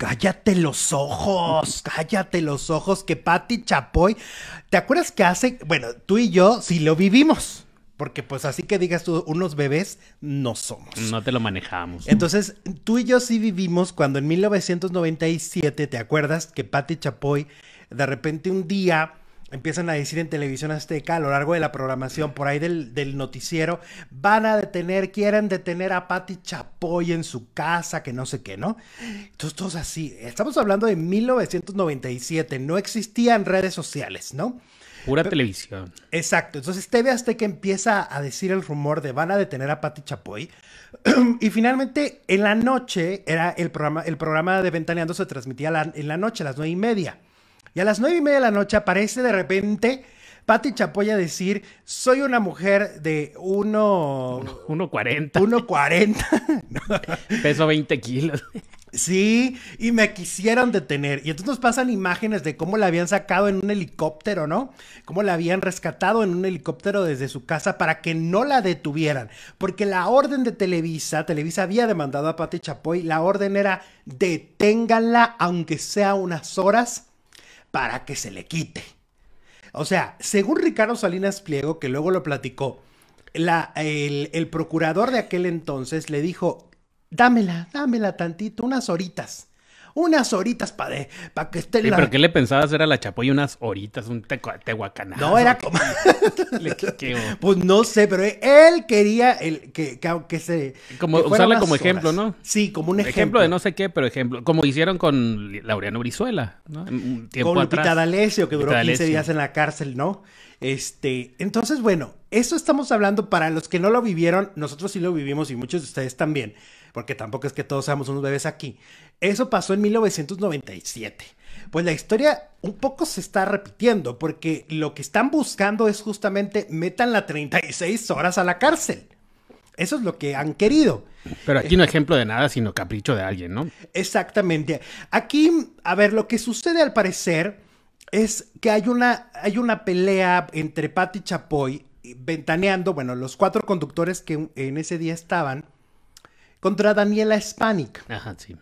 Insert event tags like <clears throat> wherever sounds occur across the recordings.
Cállate los ojos, cállate los ojos, que Patti Chapoy, ¿te acuerdas que hace, bueno, tú y yo sí lo vivimos? Porque pues así que digas tú, unos bebés no somos. No te lo manejamos. Entonces, tú y yo sí vivimos cuando en 1997, ¿te acuerdas que Patti Chapoy de repente un día empiezan a decir en televisión azteca a lo largo de la programación, por ahí del, noticiero, van a detener, quieren detener a Patti Chapoy en su casa, que no sé qué, ¿no? Entonces todos así, estamos hablando de 1997, no existían redes sociales, ¿no? Pura televisión. Exacto, entonces TV Azteca empieza a decir el rumor de van a detener a Patti Chapoy. <clears throat> y finalmente en la noche, era el programa, el programa de Ventaneando se transmitía en la noche, a las nueve y media. Y a las nueve y media de la noche aparece de repente Patti a decir, soy una mujer de 1... 1,40. 1,40. Peso 20 kilos. Sí, y me quisieron detener. Y entonces nos pasan imágenes de cómo la habían sacado en un helicóptero, ¿no? Cómo la habían rescatado en un helicóptero desde su casa para que no la detuvieran. Porque la orden de Televisa, Televisa había demandado a Pati Chapoy, la orden era deténganla aunque sea unas horas para que se le quite. O sea, según Ricardo Salinas Pliego, que luego lo platicó, el, el procurador de aquel entonces le dijo, dámela, dámela tantito, unas horitas unas horitas para pa que esté sí, pero ¿qué le pensabas? Era la chapoya unas horitas, un te No, era como... <laughs> pues no sé, pero él quería el, que, que, se... Como, como ejemplo, ¿no? Sí, como un ejemplo. Ejemplo de no sé qué, pero ejemplo. Como hicieron con Laureano Brizuela, ¿no? con Lupita que duró 15 días en la cárcel, ¿no? Este, entonces, bueno, eso estamos hablando para los que no lo vivieron, nosotros sí lo vivimos y muchos de ustedes también, porque tampoco es que todos seamos unos bebés aquí. Eso pasó en 1997. Pues la historia un poco se está repitiendo, porque lo que están buscando es justamente metan la 36 horas a la cárcel. Eso es lo que han querido. Pero aquí no ejemplo de nada, sino capricho de alguien, ¿no? Exactamente. Aquí, a ver, lo que sucede al parecer es que hay una, hay una pelea entre Patti Chapoy ventaneando, bueno, los cuatro conductores que en ese día estaban contra Daniela Spanik. Ajá, sí.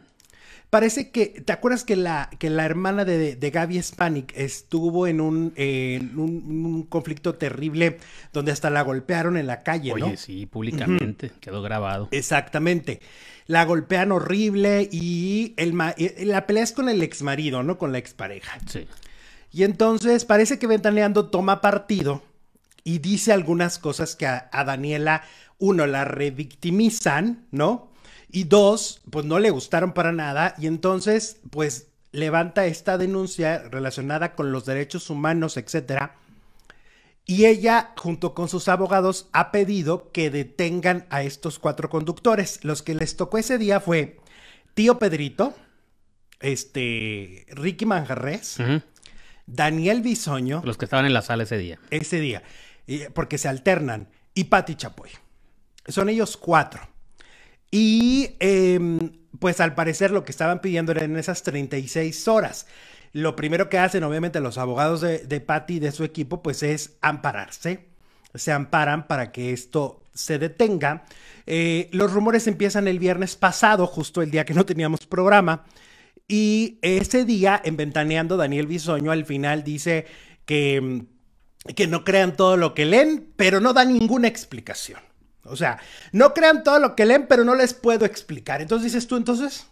Parece que, ¿te acuerdas que la, que la hermana de, Gaby Spanik estuvo en un, un, conflicto terrible donde hasta la golpearon en la calle, Oye, sí, públicamente, quedó grabado. Exactamente. La golpean horrible y el eh, la pelea es con el ex marido, ¿no? Con la expareja. Sí. Y entonces parece que Ventaneando toma partido y dice algunas cosas que a, Daniela, uno, la revictimizan, ¿no? Y dos, pues no le gustaron para nada y entonces, pues levanta esta denuncia relacionada con los derechos humanos, etcétera. Y ella, junto con sus abogados, ha pedido que detengan a estos cuatro conductores. Los que les tocó ese día fue Tío Pedrito, este, Ricky Manjarres, Daniel Bisoño. Los que estaban en la sala ese día. Ese día porque se alternan, y Patti Chapoy. Son ellos cuatro. Y em, pues al parecer lo que estaban pidiendo en esas 36 horas. Lo primero que hacen, obviamente, los abogados de, de y de su equipo, pues es ampararse. Se amparan para que esto se detenga. Eh, los rumores empiezan el viernes pasado, justo el día que no teníamos programa. Y ese día, en Ventaneando, Daniel Bisoño al final dice que em, que no crean todo lo que leen, pero no da ninguna explicación. O sea, no crean todo lo que leen, pero no les puedo explicar. Entonces dices tú, entonces...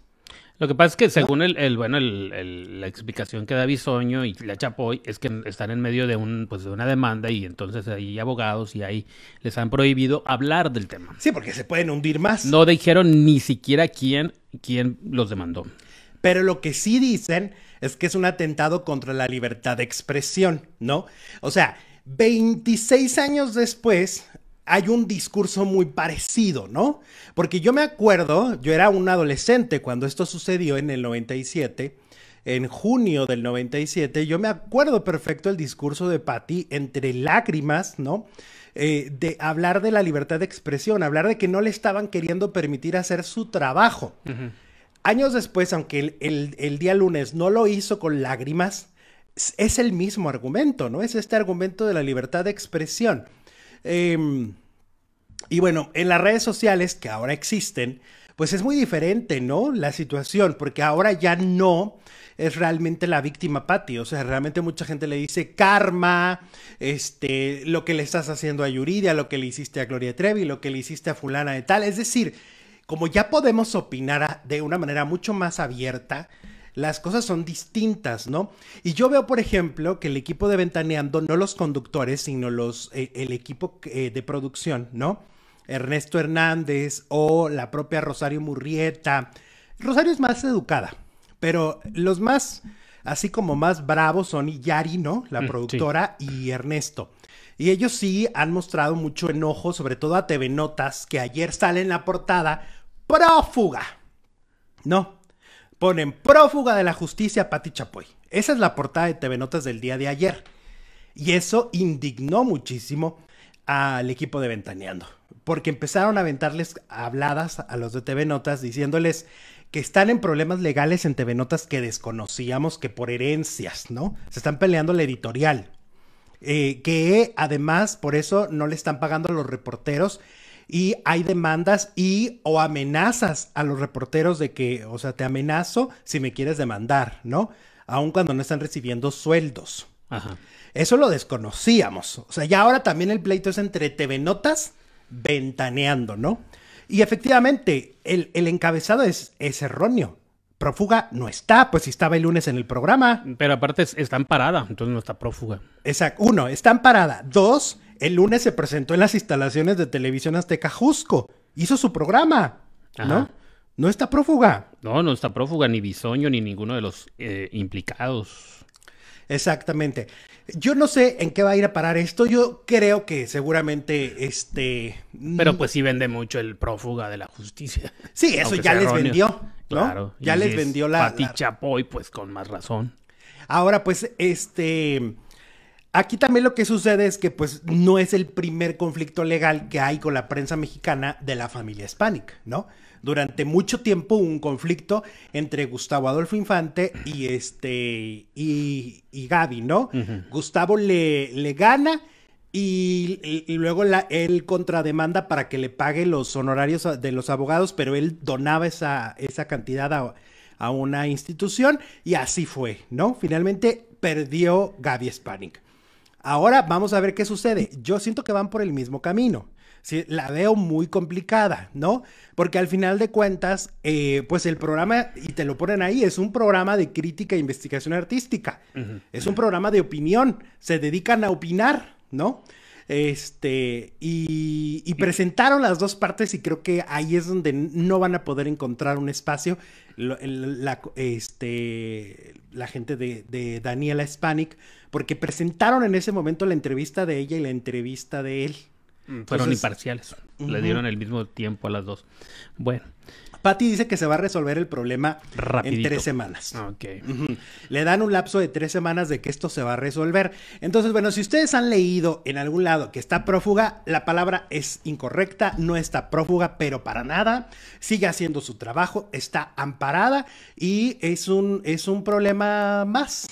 Lo que pasa es que según el, bueno la explicación que da Bisoño y la Chapoy es que están en medio de un pues, de una demanda y entonces hay abogados y ahí les han prohibido hablar del tema. Sí, porque se pueden hundir más. No dijeron ni siquiera quién quién los demandó. Pero lo que sí dicen es que es un atentado contra la libertad de expresión, ¿no? O sea, 26 años después hay un discurso muy parecido, ¿no? Porque yo me acuerdo, yo era un adolescente cuando esto sucedió en el 97, en junio del 97, yo me acuerdo perfecto el discurso de Patti entre lágrimas, ¿no? Eh, de hablar de la libertad de expresión, hablar de que no le estaban queriendo permitir hacer su trabajo. Años después, aunque el, día lunes no lo hizo con lágrimas, es el mismo argumento, ¿no? Es este argumento de la libertad de expresión. Em, y bueno, en las redes sociales que ahora existen, pues es muy diferente, ¿no? La situación, porque ahora ya no es realmente la víctima Patty. O sea, realmente mucha gente le dice karma, este, lo que le estás haciendo a Yuridia, lo que le hiciste a Gloria Trevi, lo que le hiciste a fulana de tal. Es decir, como ya podemos opinar de una manera mucho más abierta, las cosas son distintas, ¿no? Y yo veo, por ejemplo, que el equipo de Ventaneando, no los conductores, sino los, eh, el equipo eh, de producción, ¿no? Ernesto Hernández o la propia Rosario Murrieta. Rosario es más educada, pero los más, así como más bravos son Yari, ¿no? La mm, productora y Ernesto. Y ellos sí han mostrado mucho enojo, sobre todo a TV Notas, que ayer sale en la portada prófuga. No, ponen prófuga de la justicia Pati Chapoy. Esa es la portada de TV Notas del día de ayer. Y eso indignó muchísimo al equipo de Ventaneando, porque empezaron a aventarles habladas a los de TV Notas diciéndoles que están en problemas legales en TV Notas que desconocíamos que por herencias, ¿no? Se están peleando la editorial. Eh, que además por eso no le están pagando a los reporteros y hay demandas y o amenazas a los reporteros de que, o sea, te amenazo si me quieres demandar, ¿no? Aun cuando no están recibiendo sueldos. Eso lo desconocíamos. O sea, ya ahora también el pleito es entre TV Notas ventaneando, ¿no? Y efectivamente, el, el encabezado es erróneo prófuga no está, pues si estaba el lunes en el programa. Pero aparte está en parada entonces no está prófuga. Exacto. Uno, está en parada, Dos, el lunes se presentó en las instalaciones de Televisión Azteca Jusco. Hizo su programa, ¿no? No está prófuga. No, no está prófuga, ni Bisoño, ni ninguno de los eh, implicados. Exactamente. Yo no sé en qué va a ir a parar esto. Yo creo que seguramente este. Pero mm, pues sí vende mucho el prófuga de la justicia. Sí, eso ya les vendió. Claro. Ya les vendió la. Pati Chapoy, pues con más razón. Ahora, pues, este. Aquí también lo que sucede es que, pues, no es el primer conflicto legal que hay con la prensa mexicana de la familia Hispanic, ¿no? Durante mucho tiempo hubo un conflicto entre Gustavo Adolfo Infante y este. y, y Gaby, ¿no? Gustavo le, le gana y, luego él contrademanda para que le pague los honorarios de los abogados, pero él donaba esa, cantidad a, una institución y así fue, ¿no? Finalmente perdió Gaby Spanik. Ahora vamos a ver qué sucede. Yo siento que van por el mismo camino. la veo muy complicada, ¿no? Porque al final de cuentas, eh, pues el programa, y te lo ponen ahí, es un programa de crítica e investigación artística. Es un programa de opinión. Se dedican a opinar, ¿no? Este, y, presentaron las dos partes y creo que ahí es donde no van a poder encontrar un espacio. La, este, la gente de, Daniela Hispanic, porque presentaron en ese momento la entrevista de ella y la entrevista de él. Mm, fueron imparciales. Le dieron el mismo tiempo a las dos. Bueno, Fati dice que se va a resolver el problema en tres semanas. Le dan un lapso de tres semanas de que esto se va a resolver. Entonces, bueno, si ustedes han leído en algún lado que está prófuga, la palabra es incorrecta, no está prófuga, pero para nada. Sigue haciendo su trabajo, está amparada y es un, es un problema más.